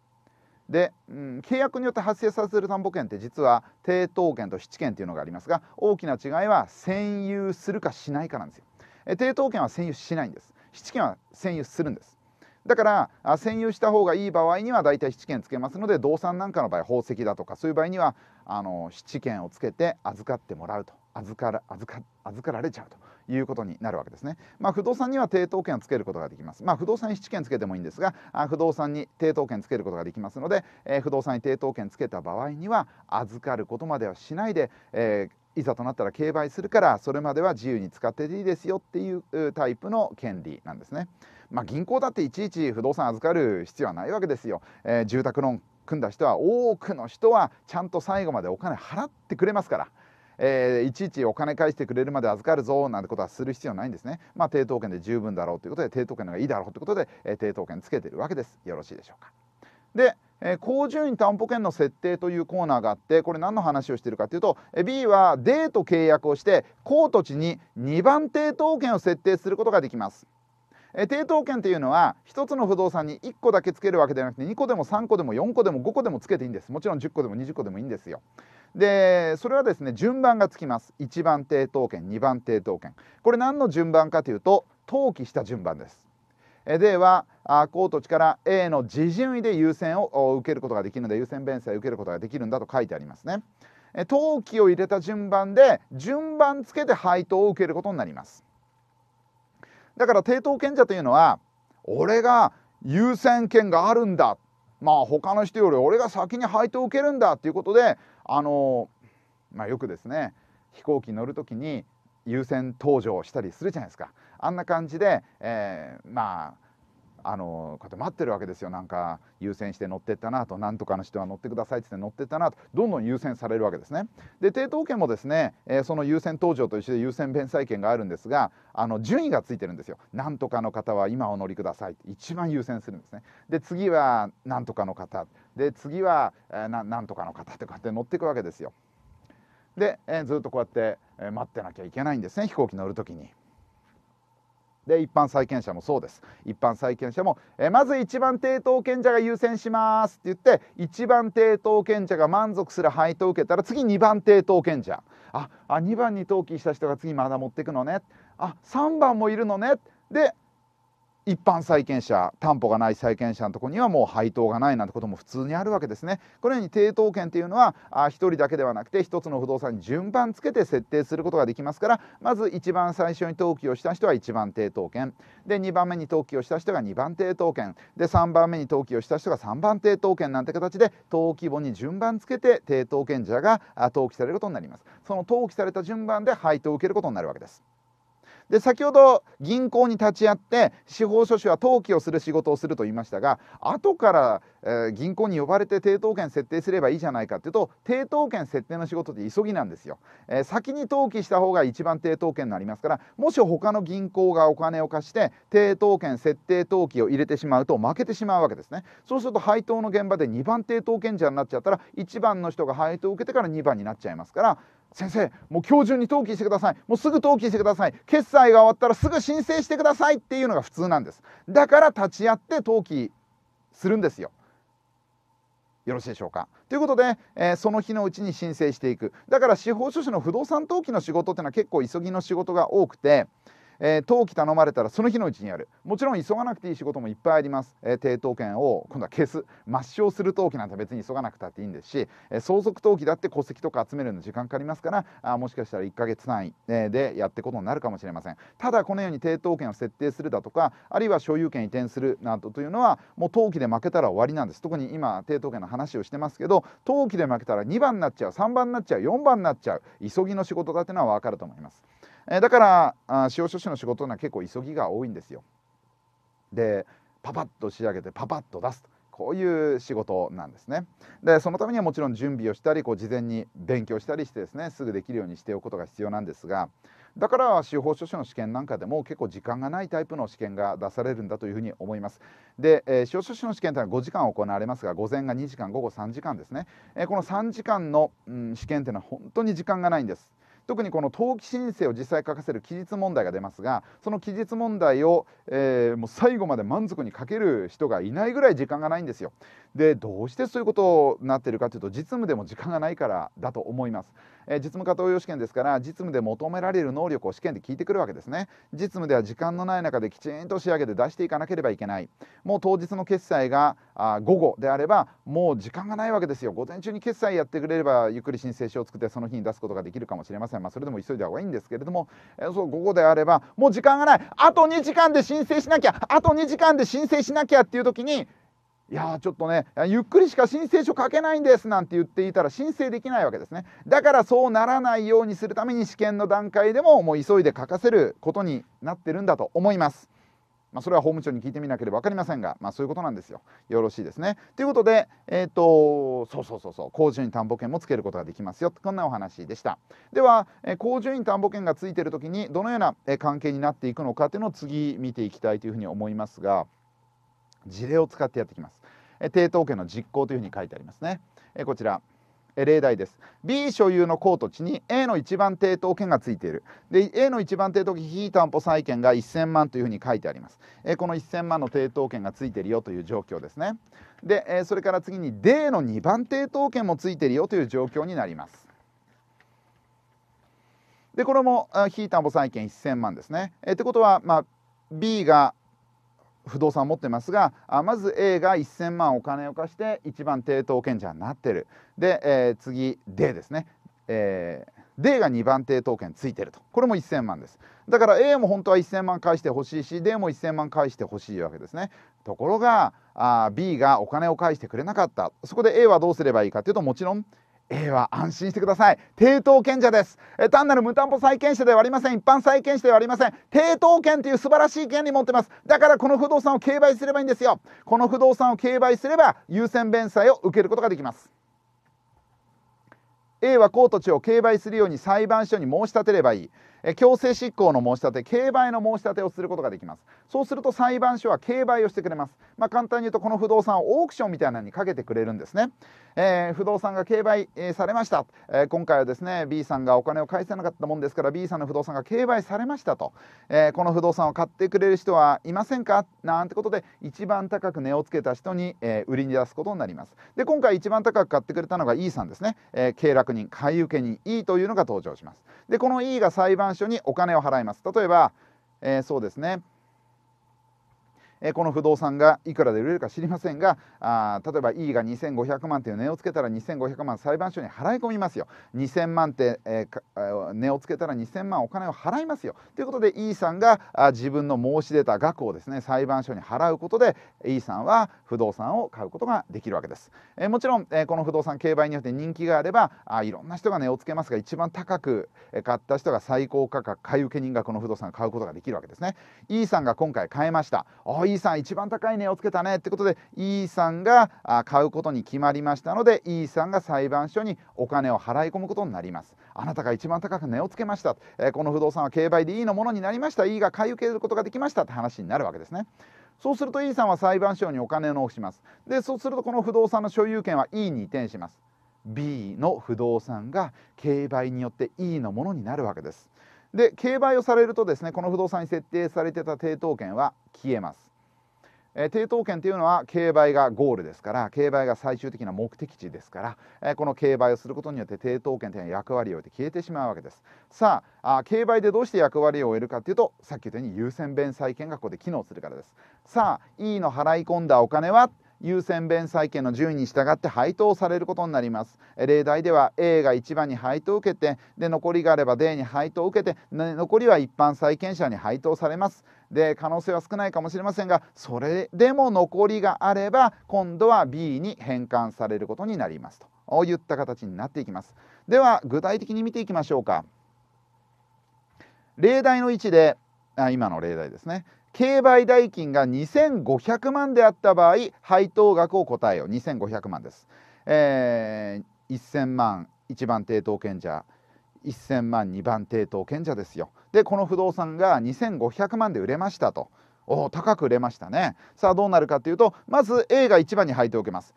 で、うん、契約によって発生させる担保権って実は抵当権と質権っていうのがありますが大きな違いは占有するかしないかなんですよ。え抵当権は占有しないんです質権は占有するんです。だから占有した方がいい場合には大体質権つけますので動産なんかの場合宝石だとかそういう場合にはあの質権をつけて預かってもらうと預から預か預かられちゃうということになるわけですね。まあ、不動産には抵当権をつけることができます。まあ、不動産に7件つけてもいいんですが、あ不動産に抵当権つけることができますので、えー、不動産に抵当権つけた場合には預かることまではしないで、えー、いざとなったら競売するからそれまでは自由に使ってていいですよっていうタイプの権利なんですね。まあ、銀行だっていちいち不動産預かる必要はないわけですよ。えー、住宅ローン組んだ人は多くの人はちゃんと最後までお金払ってくれますから。えー、いちいちお金返してくれるまで預かるぞなんてことはする必要ないんですね、まあ、抵当権で十分だろうということで抵当権の方がいいだろうということで、えー、抵当権つけてるわけですよろしいでしょうかでえー、高順位担保権の設定というコーナーがあってこれ何の話をしてるかというとえ B は D と契約をして高土地に2番抵当権を設定することができますえー、抵当権っていうのは1つの不動産に1個だけつけるわけではなくて2個でも3個でも4個でも5個でもつけていいんですもちろん10個でも20個でもいいんですよでそれはですね順番がつきます1番抵当権2番抵当権これ何の順番かというと登記した順番ですでは高土地から A の自順位で優先を受けることができるので優先弁済を受けることができるんだと書いてありますね登記を入れた順番で順番つけて配当を受けることになりますだから抵当賢者というのは俺が優先権があるんだまあ他の人より俺が先に配当を受けるんだっていうことであのまあ、よくですね飛行機乗る時に優先搭乗したりするじゃないですかあんな感じで、えー、まああのこうやって待ってるわけですよなんか優先して乗ってったなとなんとかの人は乗ってくださいって乗ってったなとどんどん優先されるわけですねで抵当権もですね、えー、その優先登場と一緒で優先弁済権があるんですがあの順位がついてるんですよなんとかの方は今お乗りくださいって一番優先するんですねで次はなんとかの方で次は、えー、なんとかの方ってこうやって乗っていくわけですよで、えー、ずっとこうやって、え待ってなきゃいけないんですね飛行機乗る時に。で一般債権者もそうです一般債権者も、えまず一番抵当権者が優先しますって言って一番抵当権者が満足する配当を受けたら次2番抵当権者ああ2番に登記した人が次まだ持ってくのねあ3番もいるのねで一般債権者担保がない債権者のとこにはもう配当がないなんてことも普通にあるわけですねこのように抵当権というのは1人だけではなくて1つの不動産に順番つけて設定することができますからまず一番最初に登記をした人は1番抵当権で2番目に登記をした人が2番抵当権で3番目に登記をした人が3番抵当権なんて形で登記簿に順番つけて抵当権者が登記されることになりますその登記された順番で配当を受けることになるわけですで先ほど銀行に立ち会って司法書士は登記をする仕事をすると言いましたが後から、えー、銀行に呼ばれて抵当権設定すればいいじゃないかっていうと抵当権設定の仕事って急ぎなんですよ、えー、先に登記した方が一番抵当権になりますからもし他の銀行がお金を貸して抵当権設定登記を入れてしまうと負けてしまうわけですねそうすると配当の現場で2番抵当権者になっちゃったら1番の人が配当を受けてから2番になっちゃいますから先生もう今日中に登記してくださいもうすぐ登記してください決済が終わったらすぐ申請してくださいっていうのが普通なんですだから立ち会って登記するんですよよろしいでしょうかということで、えー、その日のうちに申請していくだから司法書士の不動産登記の仕事っていうのは結構急ぎの仕事が多くてえー、登記頼まれたらその日のうちにやるもちろん急がなくていい仕事もいっぱいあります、えー、抵当権を今度は消す抹消する登記なんて別に急がなくたっていいんですし、えー、相続登記だって戸籍とか集めるの時間かかりますからあもしかしたら1ヶ月単位、えでやってことになるかもしれませんただこのように抵当権を設定するだとかあるいは所有権移転するなどというのはもう登記で負けたら終わりなんです特に今抵当権の話をしてますけど登記で負けたら2番になっちゃう3番になっちゃう4番になっちゃう急ぎの仕事だっていうのは分かると思います。えだから司法書士の仕事には結構急ぎが多いんですよ。でパパッと仕上げてパパッと出すこういう仕事なんですね。でそのためにはもちろん準備をしたりこう事前に勉強したりしてですねすぐできるようにしておくことが必要なんですがだから司法書士の試験なんかでも結構時間がないタイプの試験が出されるんだというふうに思います。で、えー、司法書士の試験というのは5時間行われますが午前が2時間午後3時間ですね、えー、この3時間の、うん、試験というのは本当に時間がないんです。特にこの登記申請を実際書かせる期日問題が出ますがその期日問題を、えー、もう最後まで満足に書ける人がいないぐらい時間がないんですよ。でどうしてそういうことになってるかというと実務でも時間がないからだと思います。えー、実務課登用試験ですから実務で求められる能力を試験で聞いてくるわけですね実務では時間のない中できちんと仕上げて出していかなければいけないもう当日の決済があ午後であればもう時間がないわけですよ午前中に決済やってくれればゆっくり申請書を作ってその日に出すことができるかもしれません、まあ、それでも急いだ方がいいんですけれども、えー、そう午後であればもう時間がないあと2時間で申請しなきゃあと2時間で申請しなきゃっていう時にいやちょっとねゆっくりしか申請書書けないんですなんて言っていたら申請できないわけですねだからそうならないようにするために試験の段階でももう急いで書かせることになってるんだと思います。まあ、それは法務省に聞いてみなければ分かりませんが、まあ、そういうことなんですよ。よろしいですね。ということで、えーと、そうそうそうそう工準に担保権もつけることができますよこんなお話でした。では、えー、公準院担保権がついてる時にどのような関係になっていくのかっていうのを次見ていきたいというふうに思いますが。事例を使ってやってきますえ抵当権の実行というふうに書いてありますねえこちら例題です B 所有の公土地に A の一番抵当権がついているで A の一番抵当権非担保債権が1000万というふうに書いてありますえこの1000万の抵当権がついているよという状況ですねでえそれから次に D の2番抵当権もついているよという状況になりますでこれも非担保債権1000万ですねえってことは、まあ、B が不動産を持ってますがあまず A が1000万お金を貸して一番抵当権者になってるで、えー、次 D ですね、えー D が2番抵当権ついてるとこれも1000万ですだから A も本当は1000万返してほしいし D も1000万返してほしいわけですねところがあ B がお金を返してくれなかったそこで A はどうすればいいかというともちろん A は安心してください抵当権者ですえ単なる無担保債権者ではありません一般債権者ではありません抵当権という素晴らしい権利持ってますだからこの不動産を競売すればいいんですよこの不動産を競売すれば優先弁済を受けることができます A は公土地を競売するように裁判所に申し立てればいいえ強制執行の申し立て競売の申し立てをすることができますそうすると裁判所は競売をしてくれます、まあ、簡単に言うとこの不動産をオークションみたいなのにかけてくれるんですね、えー、不動産が競売、えー、されました、えー、今回はですね B さんがお金を返せなかったもんですから B さんの不動産が競売されましたと、えこの不動産を買ってくれる人はいませんかなんてことで一番高く値をつけた人に、え売りに出すことになりますで今回一番高く買ってくれたのが E さんですね、え経絡人買い受け人 E というのが登場しますでこの E が裁判願書にお金を払います例えば、えー、そうですねこの不動産がいくらで売れるか知りませんがあ例えば E が2500万という値をつけたら2500万裁判所に払い込みますよ2000万って、えー、値をつけたら2000万お金を払いますよということで E さんがあ自分の申し出た額をですね裁判所に払うことで E さんは不動産を買うことができるわけです、えー、もちろん、えー、この不動産競売によって人気があればあいろんな人が値をつけますが一番高く買った人が最高価格買い受け人がこの不動産を買うことができるわけですね E さんが今回買えましたあ E さん一番高い値をつけたねってことで E さんが買うことに決まりましたので E さんが裁判所にお金を払い込むことになりますあなたが一番高く値をつけました、えこの不動産は競売で E のものになりました E が買い受けることができましたって話になるわけですねそうすると E さんは裁判所にお金を納付しますでそうするとこの不動産の所有権は E に移転します B の不動産が競売によって E のものになるわけですで競売をされるとですねこの不動産に設定されてた抵当権は消えますえ抵当権というのは競売がゴールですから競売が最終的な目的地ですから、えこの競売をすることによって抵当権というのは役割を得て消えてしまうわけですさあ競売でどうして役割を得るかというとさっき言ったように優先弁債権がここで機能するからですさあ E の払い込んだお金は優先弁債権の順位に従って配当されることになります例題では A が1番に配当を受けてで残りがあれば D に配当を受けて、残りは一般債権者に配当されますで可能性は少ないかもしれませんがそれでも残りがあれば今度は B に変換されることになりますといった形になっていきますでは具体的に見ていきましょうか例題の位置であ今の例題ですね競売代金が2500万であった場合配当額を答えよう2500万です、えー、1000万1番抵当権者1000万2番抵当権者ですよでこの不動産が2500万で売れましたとお高く売れましたねさあどうなるかというとまず A が1番に配当を受けます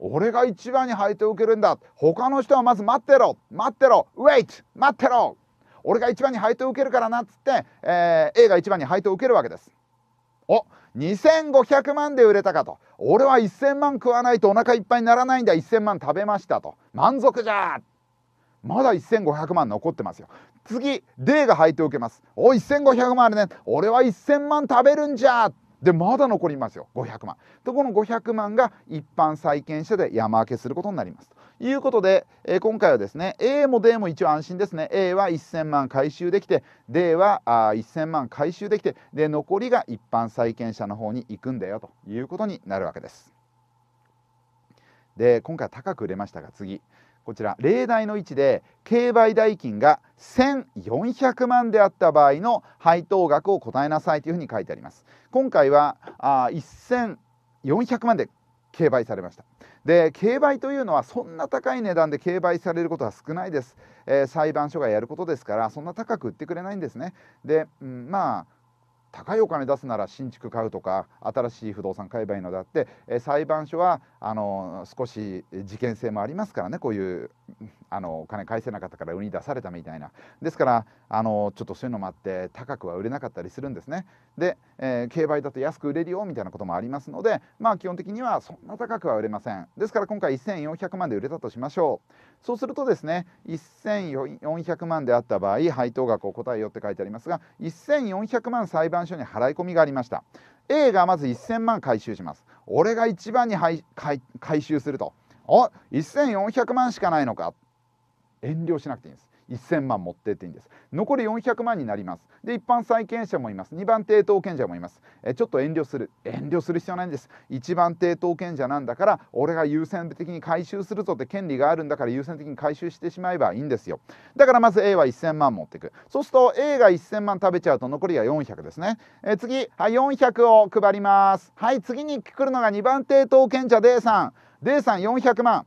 俺が1番に配当を受けるんだ他の人はまず待ってろ待ってろ Wait 待ってろ俺が1番に配当を受けるからなっつって、えー、A が1番に配当を受けるわけですお2500万で売れたかと俺は1000万食わないとお腹いっぱいにならないんだ1000万食べましたと満足じゃまだ1500万残ってますよ次、デーが入っておけます。お、1500万あるね。俺は1000万食べるんじゃで、まだ残りますよ。500万。とこの500万が一般債権者で山分けすることになります。ということで、えー、今回はですね、A も D も一応安心ですね。A は1000万回収できて、D はあ1000万回収できて、で、残りが一般債権者の方に行くんだよということになるわけです。で、今回は高く売れましたが、次。こちら例題の位置で競売代金が1400万であった場合の配当額を答えなさいというふうに書いてあります今回はあ1400万で競売されましたで競売というのはそんな高い値段で競売されることは少ないです、えー、裁判所がやることですからそんな高く売ってくれないんですねで、うん、まあ高いお金出すなら新築買うとか新しい不動産買えばいいのであって、え裁判所はあの少し事件性もありますからねこういうあのお金返せなかったから売り出されたみたいなですからあのちょっとそういうのもあって高くは売れなかったりするんですねで、えー、競売だと安く売れるよみたいなこともありますのでまあ基本的にはそんな高くは売れませんですから今回1400万で売れたとしましょうそうするとですね1400万であった場合配当額を答えよって書いてありますが1400万裁判所に払い込みがありました A がまず1000万回収します俺が一番に回回収するとあ1400万しかないのか遠慮しなくていいんです1000万持ってっていいんです残り400万になりますで一般債権者もいます2番抵当権者もいますえちょっと遠慮する遠慮する必要ないんです1番抵当権者なんだから俺が優先的に回収するぞって権利があるんだから優先的に回収してしまえばいいんですよだからまず A は1000万持っていくそうすると A が1000万食べちゃうと残りが400ですねえ次はい400を配りますはい次に来るのが2番抵当権者 D さん D さん400万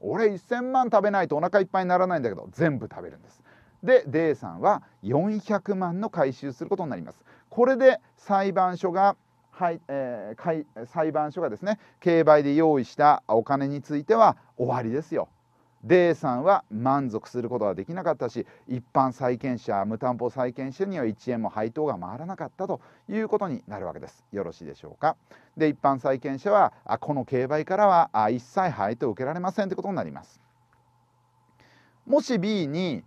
俺1,000万食べないとお腹いっぱいにならないんだけど全部食べるんです。で D さんは400万の回収することになります。これで裁判所がはいえー、裁判所がですね競売で用意したお金については終わりですよ。D さんは満足することはできなかったし一般債権者無担保債権者には1円も配当が回らなかったということになるわけですよろしいでしょうかで一般債権者はあこの競売からはあ一切配当を受けられませんということになりますもし B に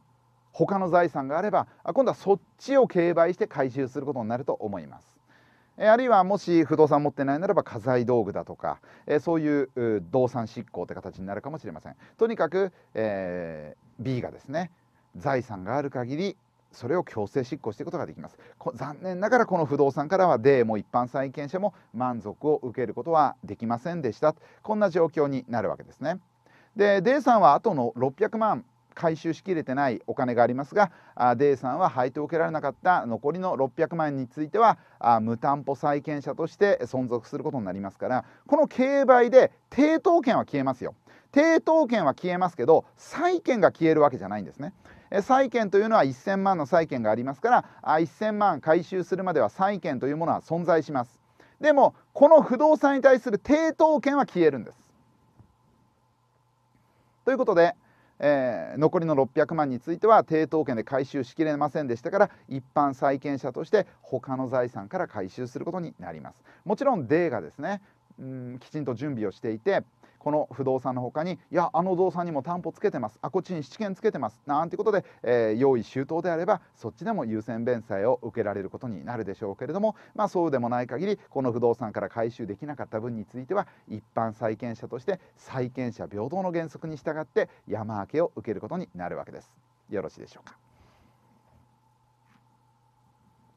他の財産があればあ今度はそっちを競売して回収することになると思いますあるいはもし不動産持ってないならば家財道具だとかそういう動産執行って形になるかもしれませんとにかく、えー、B がですね財産がある限りそれを強制執行していくことができます残念ながらこの不動産からは D も一般債権者も満足を受けることはできませんでしたこんな状況になるわけですねで D さんは後の600万回収しきれてないお金がありますがデイさんは配当を受けられなかった残りの600万円については無担保債権者として存続することになりますからこの競売で抵当権は消えますよ抵当権は消えますけど債権が消えるわけじゃないんですね債権というのは1000万の債権がありますから1000万回収するまでは債権というものは存在しますでもこの不動産に対する抵当権は消えるんですということでえー、残りの600万については抵当権で回収しきれませんでしたから一般債権者として他の財産から回収することになりますもちろん D がですねうんきちんと準備をしていてこの不動産の他にいやあの動産にも担保つけてますあこっちに7件つけてますなんてことで、えー、用意周到であればそっちでも優先弁済を受けられることになるでしょうけれども、まあ、そうでもない限りこの不動産から回収できなかった分については一般債権者として債権者平等の原則に従って山分けを受けることになるわけです。よろしいでしょうか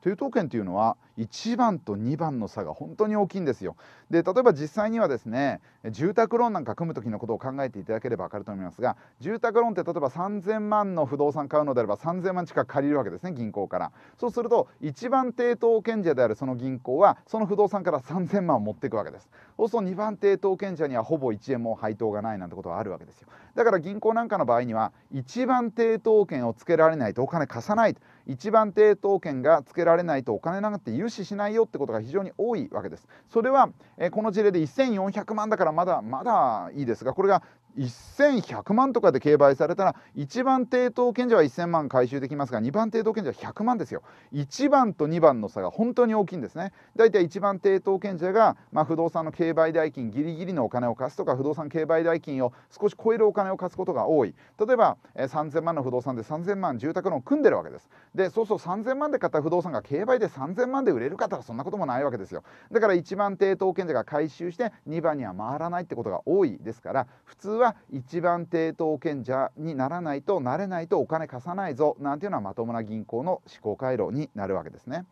いう統というのは1番と2番の差が本当に大きいんですよで例えば実際にはですね住宅ローンなんか組む時のことを考えていただければ分かると思いますが住宅ローンって例えば3000万の不動産買うのであれば3000万近く借りるわけですね銀行からそうすると1番抵当権者であるその銀行はその不動産から3000万を持っていくわけですそうすると2番抵当権者にはほぼ1円も配当がないなんてことはあるわけですよだから銀行なんかの場合には1番抵当権をつけられないとお金貸さないと一番抵当権がつけられないとお金なくて融資しないよってことが非常に多いわけですそれは、えこの事例で1400万だからまだまだいいですがこれが1100万とかで競売されたら1番抵当権者は1000万回収できますが2番抵当権者は100万ですよ1番と2番の差が本当に大きいんですねだいたい1番抵当権者が、まあ、不動産の競売代金ギリギリのお金を貸すとか不動産競売代金を少し超えるお金を貸すことが多い例えば、えー、3000万の不動産で3000万住宅ローン組んでるわけですでそうそう3000万で買った不動産が競売で3000万で売れる方はそんなこともないわけですよだから1番抵当権者が回収して2番には回らないってことが多いですから普通はは一番低等権者にならないとなれないとお金貸さないぞなんていうのはまともな銀行の思考回路になるわけですね。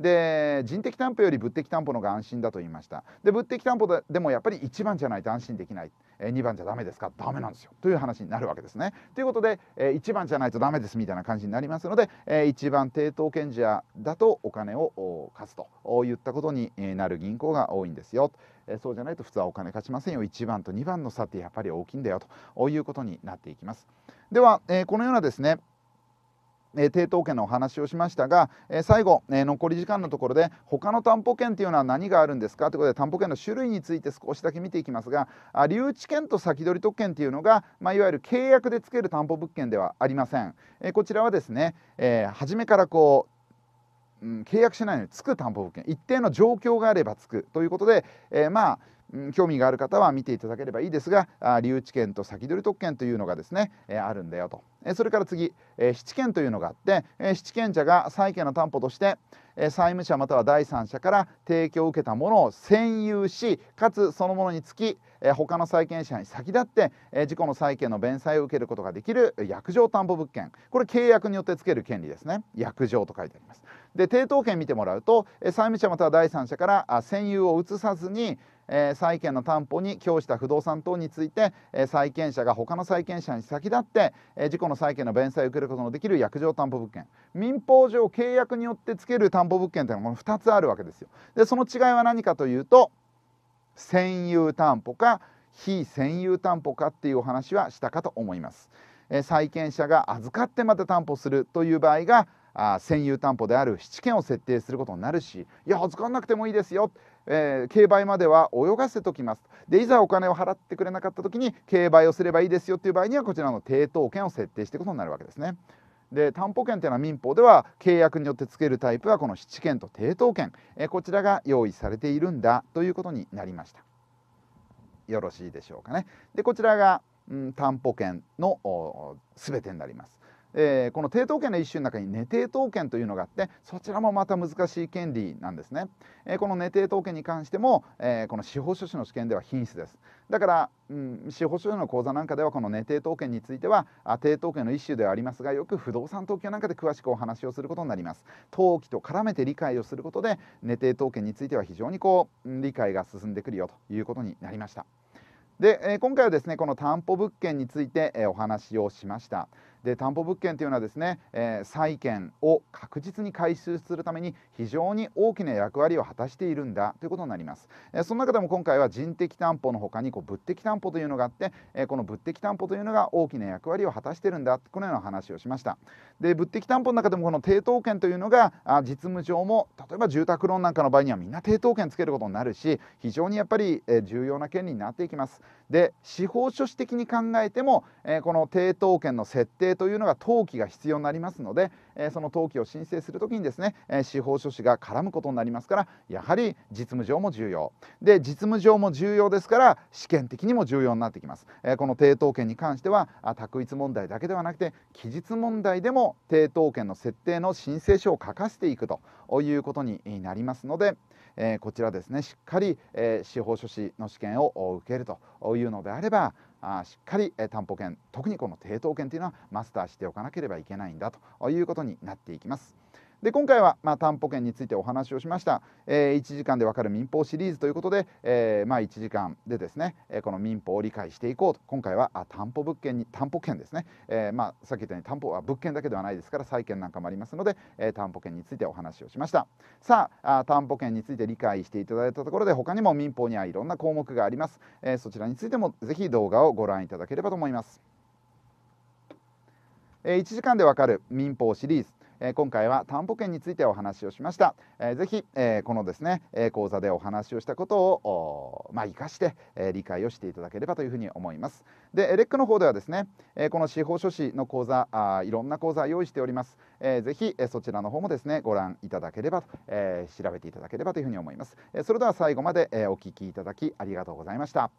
で人的担保より物的担保のが安心だと言いましたで物的担保でもやっぱり1番じゃないと安心できない、え2番じゃダメですかダメなんですよという話になるわけですねということで、え1番じゃないとダメですみたいな感じになりますので、え1番抵当権者だとお金を貸すといったことになる銀行が多いんですよえそうじゃないと普通はお金貸しませんよ1番と2番の差ってやっぱり大きいんだよということになっていきますでは、えこのようなですねえ抵当権のお話をしましたが、え最後、え残り時間のところで他の担保権というのは何があるんですかということで担保権の種類について少しだけ見ていきますがあ留置権と先取り特権というのが、まあ、いわゆる契約でつける担保物件ではありません。えこちらはですね、え初めからこううん、契約しないのにつく担保物件一定の状況があればつくということで、えー、まあ興味がある方は見ていただければいいですが留置券と先取り特権というのがですねあるんだよとそれから次七権というのがあって七権者が債権の担保として債務者または第三者から提供を受けたものを占有しかつそのものにつき他の債権者に先立って自己の債権の弁済を受けることができる約定担保物件これ契約によってつける権利ですね約定と書いてありますで抵当権見てもらうと債務者または第三者から占有を移さずにえ債権の担保に供した不動産等について、え債権者が他の債権者に先立って、え事故の債権の弁済を受けることのできる約定担保物件民法上契約によってつける担保物件というのはこの2つあるわけですよ。でその違いは何かというと占有担保か非占有担保かっていうお話はしたかと思います。え債権者が預かってまた担保するという場合があ占有担保である質権を設定することになるしいや預からなくてもいいですよえー、競売までは泳がせときますでいざお金を払ってくれなかった時に競売をすればいいですよっていう場合にはこちらの抵当権を設定していくことになるわけですね。で担保権というのは民法では契約によってつけるタイプはこの質権と抵当権、えこちらが用意されているんだということになりましたよろしいでしょうかねでこちらが、うん、担保権の全てになりますえー、この抵当権の一種の中に寝抵当権というのがあってそちらもまた難しい権利なんですね、えー、この寝抵当権に関しても、えー、この司法書士の試験では品質ですだから、うん、司法書士の講座なんかではこの寝抵当権については抵当権の一種ではありますがよく不動産登記なんかで詳しくお話をすることになります登記と絡めて理解をすることで寝抵当権については非常にこう理解が進んでくるよということになりましたで、え今回はですねこの担保物件について、えお話をしましたで担保物件というのはですね、えー、債権を確実に回収するために非常に大きな役割を果たしているんだということになります、えー、その中でも今回は人的担保のほかにこう物的担保というのがあって、えー、この物的担保というのが大きな役割を果たしてるんだこのような話をしましたで物的担保の中でもこの抵当権というのがあ実務上も例えば住宅ローンなんかの場合にはみんな抵当権つけることになるし非常にやっぱり、えー、重要な権利になっていきますで司法書士的に考えても、えー、この抵当権の設定定というのが登記が必要になりますので、えその登記を申請する時にですね、え司法書士が絡むことになりますからやはり実務上も重要で実務上も重要ですから試験的にも重要になってきます、えこの抵当権に関しては択一問題だけではなくて期日問題でも抵当権の設定の申請書を書かせていくということになりますので、えこちらですねしっかり、え司法書士の試験を受けるというのであればあしっかり、え担保権特にこの抵当権というのはマスターしておかなければいけないんだということになっていきます。で今回は、まあ、担保権についてお話をしました、えー、1時間でわかる民法シリーズということで、えー、まあ、1時間でですね、えこの民法を理解していこうと今回はあ担保物件に担保権ですね、えまあ、さっき言ったように担保は物件だけではないですから債権なんかもありますので、え担保権についてお話をしましたさあ担保権について理解していただいたところで他にも民法にはいろんな項目があります、えそちらについてもぜひ動画をご覧いただければと思います1時間でわかる民法シリーズえ今回は担保権についてお話をしました、えー、ぜひ、えこのですね、え講座でお話をしたことをまあ、生かして、え理解をしていただければというふうに思いますでレックの方ではですね、えこの司法書士の講座あいろんな講座用意しております、えー、ぜひ、えそちらの方もですねご覧いただければ、え調べていただければというふうに思います、えそれでは最後まで、えお聞きいただきありがとうございました